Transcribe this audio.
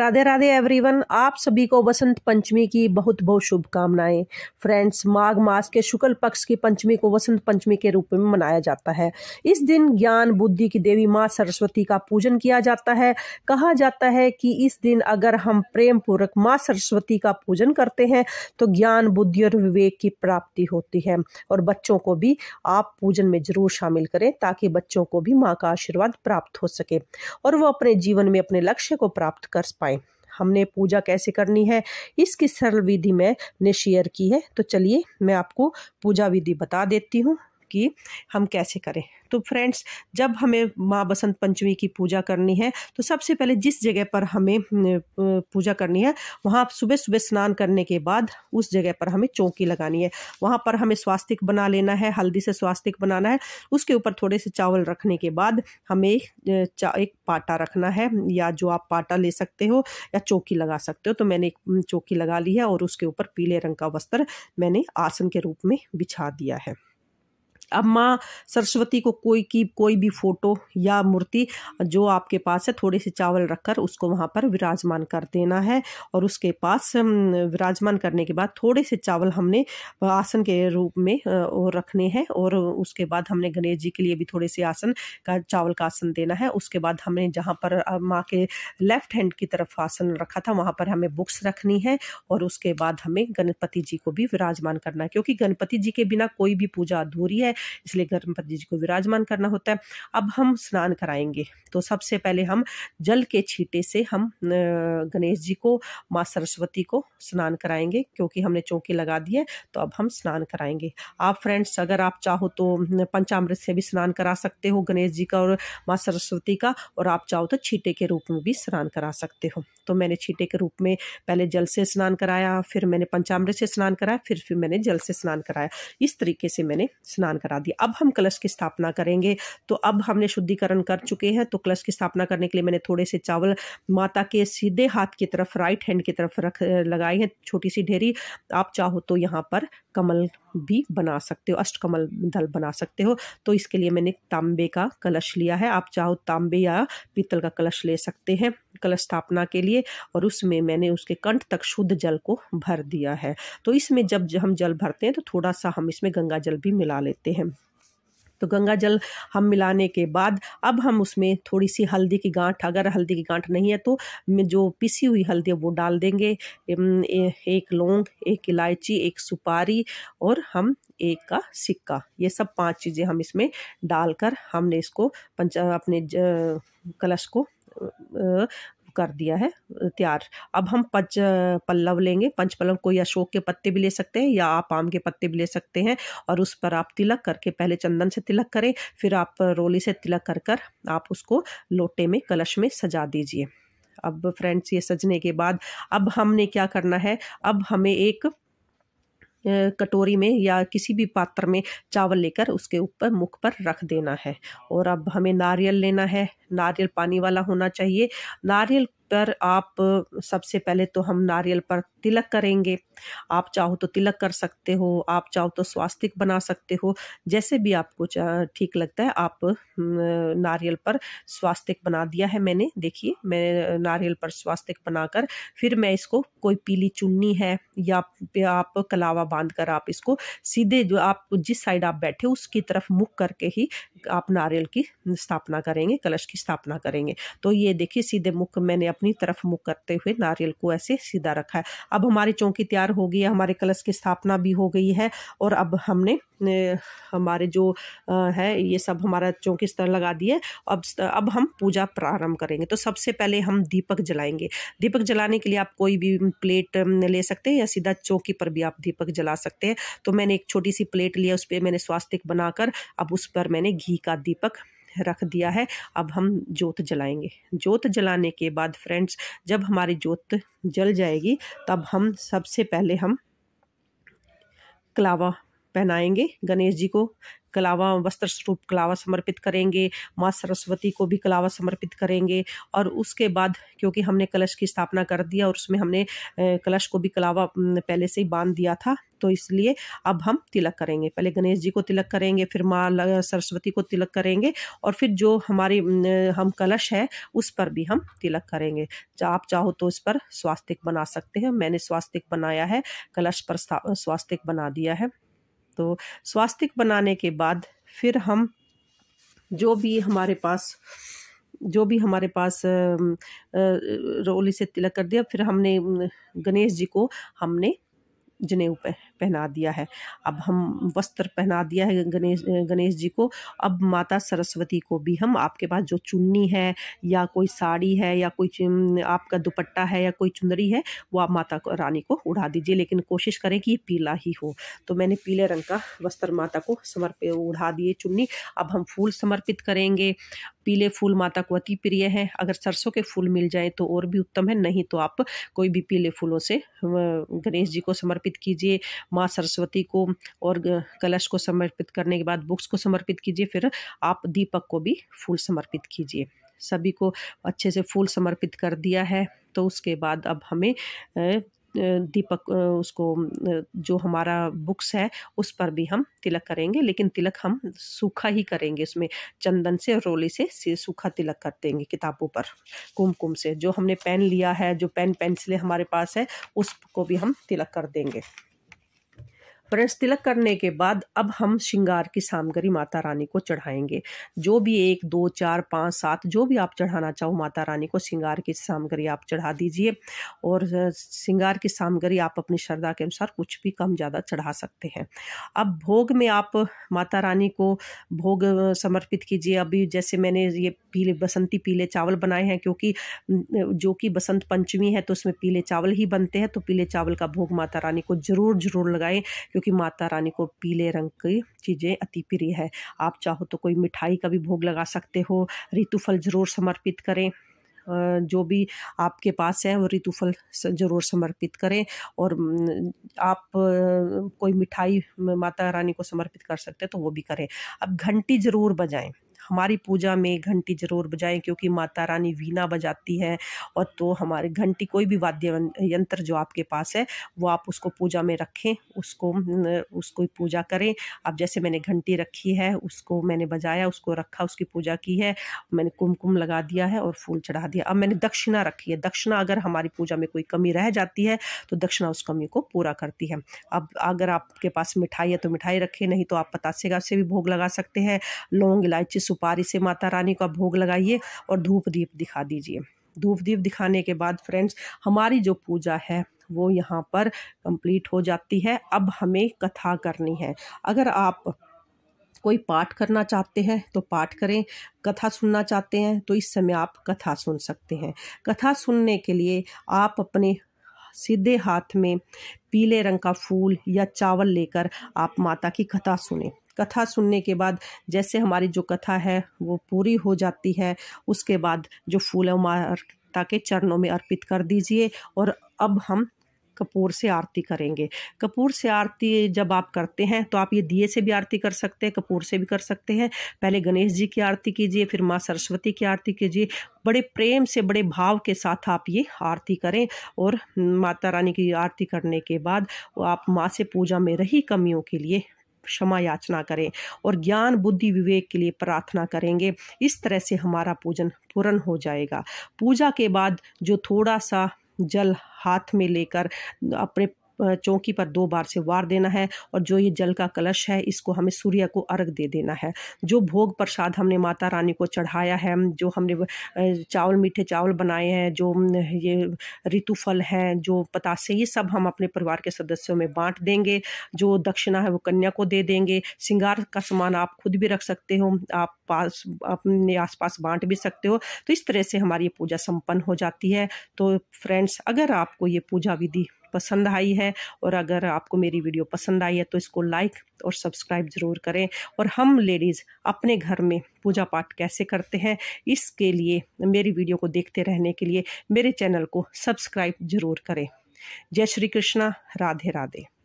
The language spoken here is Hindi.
राधे राधे एवरीवन आप सभी को वसंत पंचमी की बहुत बहुत शुभकामनाएं फ्रेंड्स माघ मास के शुक्ल पक्ष की पंचमी को वसंत पंचमी के रूप में मनाया जाता है इस दिन ज्ञान बुद्धि की देवी माँ सरस्वती का पूजन किया जाता है कहा जाता है कि इस दिन अगर हम प्रेम पूर्वक माँ सरस्वती का पूजन करते हैं तो ज्ञान बुद्धि और विवेक की प्राप्ति होती है और बच्चों को भी आप पूजन में जरूर शामिल करें ताकि बच्चों को भी माँ का आशीर्वाद प्राप्त हो सके और वो अपने जीवन में अपने लक्ष्य को प्राप्त कर पाए पाएं हमने पूजा कैसे करनी है इसकी सरल विधि मैंने शेयर की है तो चलिए मैं आपको पूजा विधि बता देती हूँ की हम कैसे करें तो फ्रेंड्स जब हमें माँ बसंत पंचमी की पूजा करनी है तो सबसे पहले जिस जगह पर हमें पूजा करनी है वहाँ सुबह सुबह स्नान करने के बाद उस जगह पर हमें चौकी लगानी है वहाँ पर हमें स्वास्तिक बना लेना है हल्दी से स्वास्तिक बनाना है उसके ऊपर थोड़े से चावल रखने के बाद हमें एक पाटा रखना है या जो आप पाटा ले सकते हो या चौकी लगा सकते हो तो मैंने एक चौकी लगा ली है और उसके ऊपर पीले रंग का वस्त्र मैंने आसन के रूप में बिछा दिया है अब माँ सरस्वती को कोई की कोई भी फोटो या मूर्ति जो आपके पास है थोड़े से चावल रखकर उसको वहाँ पर विराजमान कर देना है और उसके पास विराजमान करने के बाद थोड़े से चावल हमने आसन के रूप में रखने हैं और उसके बाद हमने गणेश जी के लिए भी थोड़े से आसन का चावल का आसन देना है उसके बाद हमने जहाँ पर माँ के लेफ्ट हैंड की तरफ आसन रखा था वहाँ पर हमें बुक्स रखनी है और उसके बाद हमें गणपति जी को भी विराजमान करना है क्योंकि गणपति जी के बिना कोई भी पूजा अधूरी है इसलिए गर्म पति जी को विराजमान करना होता है अब हम स्नान कराएंगे तो सबसे पहले हम जल के छीटे से हम गणेश जी को माँ सरस्वती को स्नान कराएंगे क्योंकि हमने चौके लगा दिए तो अब हम स्नान कराएंगे आप फ्रेंड्स अगर आप चाहो तो पंचामृत से भी स्नान करा सकते हो गणेश जी का और माँ सरस्वती का और आप चाहो तो छीटे के रूप में भी स्नान करा सकते हो तो मैंने छीटे के रूप में पहले जल से स्नान कराया फिर मैंने पंचामृत से स्नान कराया फिर फिर मैंने जल से स्नान कराया इस तरीके से मैंने स्नान कराया करा दिया अब हम कलश की स्थापना करेंगे तो अब हमने शुद्धिकरण कर चुके हैं तो कलश की स्थापना करने के लिए मैंने थोड़े से चावल माता के सीधे हाथ की तरफ राइट हैंड की तरफ रख लगाई है छोटी सी ढेरी आप चाहो तो यहाँ पर कमल भी बना सकते हो अष्टकमल दल बना सकते हो तो इसके लिए मैंने तांबे का कलश लिया है आप चाहो तांबे या पीतल का कलश ले सकते हैं कलश स्थापना के लिए और उसमें मैंने उसके कंठ तक शुद्ध जल को भर दिया है तो इसमें जब हम जल भरते हैं तो थोड़ा सा हम इसमें गंगा जल भी मिला लेते हैं तो गंगा जल हम मिलाने के बाद अब हम उसमें थोड़ी सी हल्दी की गांठ अगर हल्दी की गांठ नहीं है तो जो पिसी हुई हल्दी है वो डाल देंगे एक लौंग एक इलायची एक सुपारी और हम एक का सिक्का ये सब पांच चीज़ें हम इसमें डालकर हमने इसको पंच अपने कलश को कर दिया है तैयार अब हम पंच पल्लव लेंगे पंच पल्लव कोई अशोक के पत्ते भी ले सकते हैं या आप आम के पत्ते भी ले सकते हैं और उस पर आप तिलक करके पहले चंदन से तिलक करें फिर आप रोली से तिलक कर कर आप उसको लोटे में कलश में सजा दीजिए अब फ्रेंड्स ये सजने के बाद अब हमने क्या करना है अब हमें एक कटोरी में या किसी भी पात्र में चावल लेकर उसके ऊपर मुख पर रख देना है और अब हमें नारियल लेना है नारियल पानी वाला होना चाहिए नारियल पर आप सबसे पहले तो हम नारियल पर तिलक करेंगे आप चाहो तो तिलक कर सकते हो आप चाहो तो स्वास्तिक बना सकते हो जैसे भी आपको ठीक लगता है आप नारियल पर स्वास्तिक बना दिया है मैंने देखिए मैं नारियल पर स्वास्तिक बनाकर फिर मैं इसको कोई पीली चुन्नी है या आप कलावा बांध कर आप इसको सीधे जो आप जिस साइड आप बैठे उसकी तरफ मुख करके ही आप नारियल की स्थापना करेंगे कलश की स्थापना करेंगे तो ये देखिए सीधे मुख मैंने अपनी तरफ मुख करते हुए नारियल को ऐसे सीधा रखा है अब हमारी चौकी तैयार हो गई है हमारे कलश की स्थापना भी हो गई है और अब हमने हमारे जो है ये सब हमारा चौकी स्तर लगा दिए अब अब हम पूजा प्रारंभ करेंगे तो सबसे पहले हम दीपक जलाएंगे दीपक जलाने के लिए आप कोई भी प्लेट ले सकते हैं या सीधा चौकी पर भी आप दीपक जला सकते हैं तो मैंने एक छोटी सी प्लेट लिया उस पर मैंने स्वास्तिक बनाकर अब उस पर मैंने घी का दीपक रख दिया है अब हम जोत जलाएंगे जोत जलाने के बाद फ्रेंड्स जब हमारी जोत जल जाएगी तब हम सबसे पहले हम कलावा पहनाएंगे गणेश जी को कलावा वस्त्र स्वरूप कलावा समर्पित करेंगे माँ सरस्वती को भी कलावा समर्पित करेंगे और उसके बाद क्योंकि हमने कलश की स्थापना कर दिया और उसमें हमने कलश को भी कलावा पहले से ही बांध दिया था तो इसलिए अब हम तिलक करेंगे पहले गणेश जी को तिलक करेंगे फिर माँ सरस्वती को तिलक करेंगे और फिर जो हमारी हम कलश है उस पर भी हम तिलक करेंगे आप चाहो तो इस पर स्वास्तिक बना सकते हैं मैंने स्वास्तिक बनाया है कलश पर स्वास्तिक बना दिया है तो स्वास्तिक बनाने के बाद फिर हम जो भी हमारे पास जो भी हमारे पास रोली से तिलक कर दिया फिर हमने गणेश जी को हमने जनेऊ पे पहना दिया है अब हम वस्त्र पहना दिया है गणेश गणेश जी को अब माता सरस्वती को भी हम आपके पास जो चुन्नी है या कोई साड़ी है या कोई आपका दुपट्टा है या कोई चुंदरी है वो आप माता को, रानी को उड़ा दीजिए लेकिन कोशिश करें कि ये पीला ही हो तो मैंने पीले रंग का वस्त्र माता को समर्पित उड़ा दिए चुन्नी अब हम फूल समर्पित करेंगे पीले फूल माता को अति प्रिय है अगर सरसों के फूल मिल जाए तो और भी उत्तम है नहीं तो आप कोई भी पीले फूलों से गणेश जी को समर्पित कीजिए माँ सरस्वती को और कलश को समर्पित करने के बाद बुक्स को समर्पित कीजिए फिर आप दीपक को भी फूल समर्पित कीजिए सभी को अच्छे से फूल समर्पित कर दिया है तो उसके बाद अब हमें दीपक उसको जो हमारा बुक्स है उस पर भी हम तिलक करेंगे लेकिन तिलक हम सूखा ही करेंगे उसमें चंदन से रोली से, सूखा तिलक कर देंगे किताबों पर कुमकुम से जो हमने पेन लिया है जो पेन पेंसिलें हमारे पास है उसको भी हम तिलक कर देंगे ब्रश तिलक करने के बाद अब हम श्रृंगार की सामग्री माता रानी को चढ़ाएंगे जो भी एक दो चार पाँच सात जो भी आप चढ़ाना चाहो माता रानी को श्रृंगार की सामग्री आप चढ़ा दीजिए और श्रृंगार की सामग्री आप अपनी श्रद्धा के अनुसार कुछ भी कम ज़्यादा चढ़ा सकते हैं अब भोग में आप माता रानी को भोग समर्पित कीजिए अभी जैसे मैंने ये पीले बसंती पीले चावल बनाए हैं क्योंकि जो कि बसंत पंचमी है तो उसमें पीले चावल ही बनते हैं तो पीले चावल का भोग माता रानी को ज़रूर ज़रूर लगाएं क्योंकि माता रानी को पीले रंग की चीज़ें अति प्रिय है आप चाहो तो कोई मिठाई का भी भोग लगा सकते हो ऋतुफल ज़रूर समर्पित करें जो भी आपके पास है वो ऋतुफल जरूर समर्पित करें और आप कोई मिठाई माता रानी को समर्पित कर सकते हैं तो वो भी करें अब घंटी ज़रूर बजाएं हमारी पूजा में घंटी ज़रूर बजाएं क्योंकि माता रानी वीणा बजाती है और तो हमारे घंटी कोई भी वाद्य यंत्र जो आपके पास है वो आप उसको पूजा में रखें उसको उसको पूजा करें अब जैसे मैंने घंटी रखी है उसको मैंने बजाया उसको रखा उसकी पूजा की है मैंने कुमकुम लगा दिया है और फूल चढ़ा दिया अब मैंने दक्षिणा रखी है दक्षिणा अगर हमारी पूजा में कोई कमी रह जाती है तो दक्षिणा उस कमी को पूरा करती है अब अगर आपके पास मिठाई है तो मिठाई रखें नहीं तो आप का से भी भोग लगा सकते हैं लौंग इलायची सुपारी से माता रानी का भोग लगाइए और धूप दीप दिखा दीजिए धूप दीप दिखाने के बाद फ्रेंड्स हमारी जो पूजा है वो यहाँ पर कंप्लीट हो जाती है अब हमें कथा करनी है अगर आप कोई पाठ करना चाहते हैं तो पाठ करें कथा सुनना चाहते हैं तो इस समय आप कथा सुन सकते हैं कथा सुनने के लिए आप अपने सीधे हाथ में पीले रंग का फूल या चावल लेकर आप माता की कथा सुने कथा सुनने के बाद जैसे हमारी जो कथा है वो पूरी हो जाती है उसके बाद जो फूल है माता के चरणों में अर्पित कर दीजिए और अब हम कपूर से आरती करेंगे कपूर से आरती जब आप करते हैं तो आप ये दिए से भी आरती कर सकते हैं कपूर से भी कर सकते हैं पहले गणेश जी की आरती कीजिए फिर माँ सरस्वती की आरती कीजिए बड़े प्रेम से बड़े भाव के साथ आप ये आरती करें और माता रानी की आरती करने के बाद आप माँ से पूजा में रही कमियों के लिए क्षमा याचना करें और ज्ञान बुद्धि विवेक के लिए प्रार्थना करेंगे इस तरह से हमारा पूजन पूर्ण हो जाएगा पूजा के बाद जो थोड़ा सा जल हाथ में लेकर अपने चौकी पर दो बार से वार देना है और जो ये जल का कलश है इसको हमें सूर्य को अर्घ दे देना है जो भोग प्रसाद हमने माता रानी को चढ़ाया है जो हमने चावल मीठे चावल बनाए हैं जो ये ऋतु फल हैं जो पतासे ये सब हम अपने परिवार के सदस्यों में बांट देंगे जो दक्षिणा है वो कन्या को दे देंगे श्रृंगार का सामान आप खुद भी रख सकते हो आप पास अपने आसपास बांट भी सकते हो तो इस तरह से हमारी पूजा संपन्न हो जाती है तो फ्रेंड्स अगर आपको ये पूजा विधि पसंद आई है और अगर आपको मेरी वीडियो पसंद आई है तो इसको लाइक और सब्सक्राइब ज़रूर करें और हम लेडीज़ अपने घर में पूजा पाठ कैसे करते हैं इसके लिए मेरी वीडियो को देखते रहने के लिए मेरे चैनल को सब्सक्राइब ज़रूर करें जय श्री कृष्णा राधे राधे